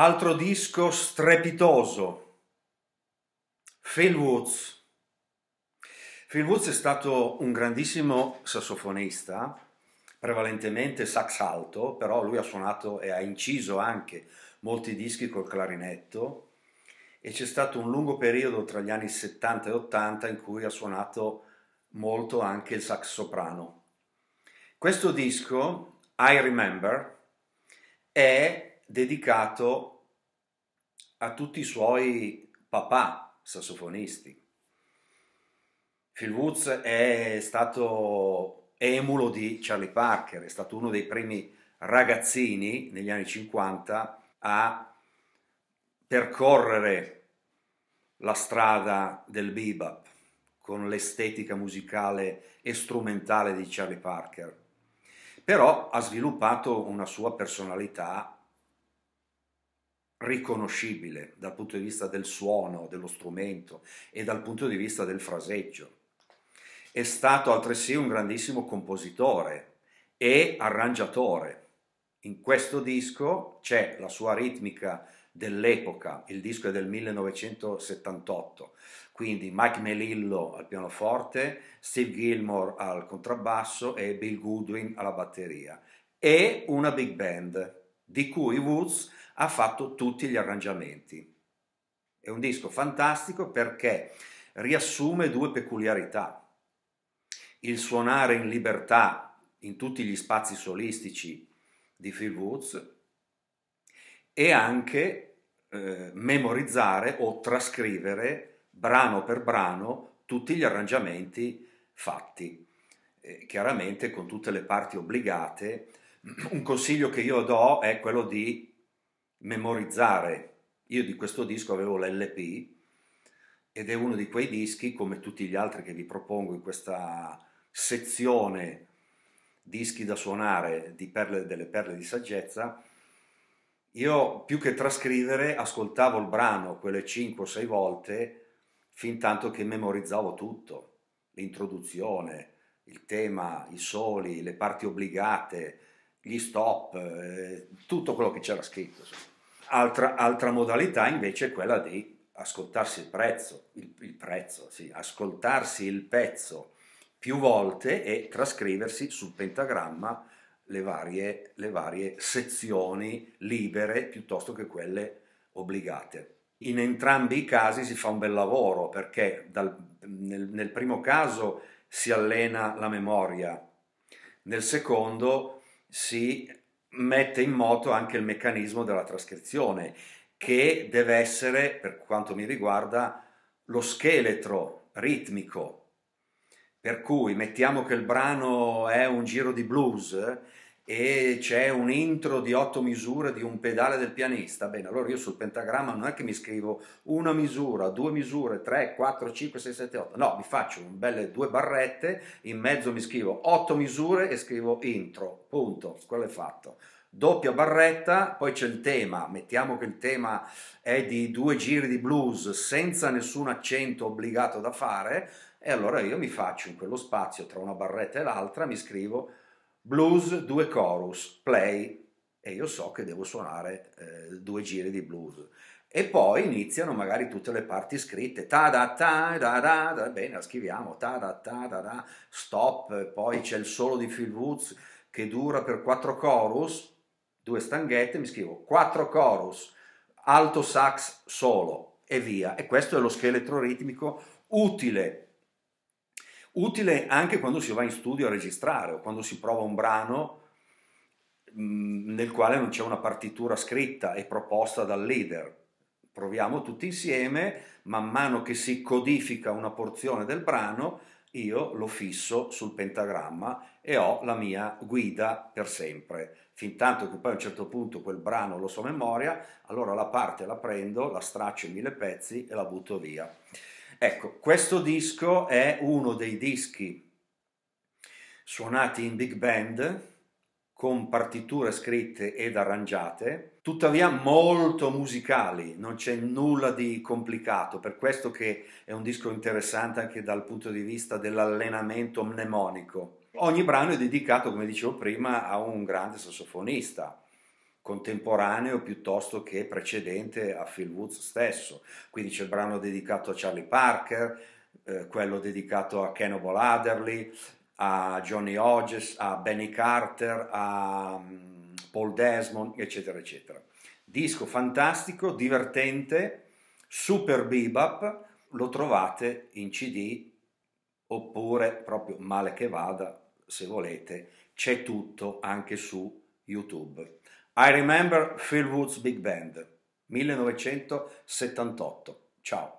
Altro disco strepitoso, Phil Woods. Phil Woods è stato un grandissimo sassofonista, prevalentemente sax alto, però lui ha suonato e ha inciso anche molti dischi col clarinetto e c'è stato un lungo periodo tra gli anni 70 e 80 in cui ha suonato molto anche il sax soprano. Questo disco, I Remember, è dedicato a tutti i suoi papà sassofonisti. Phil Woods è stato emulo di Charlie Parker, è stato uno dei primi ragazzini negli anni 50 a percorrere la strada del bebop con l'estetica musicale e strumentale di Charlie Parker, però ha sviluppato una sua personalità riconoscibile dal punto di vista del suono, dello strumento e dal punto di vista del fraseggio. È stato altresì un grandissimo compositore e arrangiatore. In questo disco c'è la sua ritmica dell'epoca, il disco è del 1978, quindi Mike Melillo al pianoforte, Steve Gilmore al contrabbasso e Bill Goodwin alla batteria e una big band di cui Woods ha fatto tutti gli arrangiamenti. È un disco fantastico perché riassume due peculiarità. Il suonare in libertà in tutti gli spazi solistici di Phil Woods e anche eh, memorizzare o trascrivere brano per brano tutti gli arrangiamenti fatti, eh, chiaramente con tutte le parti obbligate un consiglio che io do è quello di memorizzare. Io di questo disco avevo l'LP ed è uno di quei dischi, come tutti gli altri che vi propongo in questa sezione dischi da suonare di perle, delle perle di saggezza, io più che trascrivere ascoltavo il brano quelle 5 o 6 volte fin tanto che memorizzavo tutto, l'introduzione, il tema, i soli, le parti obbligate, gli stop, eh, tutto quello che c'era scritto. Altra, altra, modalità invece è quella di ascoltarsi il prezzo, il, il prezzo, sì, ascoltarsi il pezzo più volte e trascriversi sul pentagramma le varie, le varie sezioni libere piuttosto che quelle obbligate. In entrambi i casi si fa un bel lavoro perché dal, nel, nel primo caso si allena la memoria, nel secondo si mette in moto anche il meccanismo della trascrizione che deve essere, per quanto mi riguarda, lo scheletro ritmico. Per cui mettiamo che il brano è un giro di blues, e c'è un intro di otto misure di un pedale del pianista, bene, allora io sul pentagramma non è che mi scrivo una misura, due misure, tre, quattro, cinque, sei, sette, otto, no, mi faccio un belle due barrette, in mezzo mi scrivo otto misure e scrivo intro, punto, quello è fatto. Doppia barretta, poi c'è il tema, mettiamo che il tema è di due giri di blues senza nessun accento obbligato da fare, e allora io mi faccio in quello spazio tra una barretta e l'altra, mi scrivo Blues due chorus, play, e io so che devo suonare eh, due giri di blues. E poi iniziano magari tutte le parti scritte, ta da ta da da, da bene, la scriviamo, ta da ta da da, stop, poi c'è il solo di Phil Woods che dura per quattro chorus, due stanghette, mi scrivo quattro chorus, alto sax solo e via. E questo è lo scheletro ritmico utile utile anche quando si va in studio a registrare o quando si prova un brano mm, nel quale non c'è una partitura scritta e proposta dal leader. Proviamo tutti insieme, man mano che si codifica una porzione del brano, io lo fisso sul pentagramma e ho la mia guida per sempre. Fin tanto che poi a un certo punto quel brano lo so a memoria, allora la parte la prendo, la straccio in mille pezzi e la butto via. Ecco, questo disco è uno dei dischi suonati in big band con partiture scritte ed arrangiate, tuttavia molto musicali, non c'è nulla di complicato, per questo che è un disco interessante anche dal punto di vista dell'allenamento mnemonico. Ogni brano è dedicato, come dicevo prima, a un grande sassofonista contemporaneo piuttosto che precedente a Phil Woods stesso. Quindi c'è il brano dedicato a Charlie Parker, eh, quello dedicato a Cannibal Adderley, a Johnny Hodges, a Benny Carter, a mm, Paul Desmond, eccetera, eccetera. Disco fantastico, divertente, super bebop, lo trovate in CD oppure proprio male che vada, se volete, c'è tutto anche su YouTube. I Remember Phil Woods Big Band, 1978. Ciao.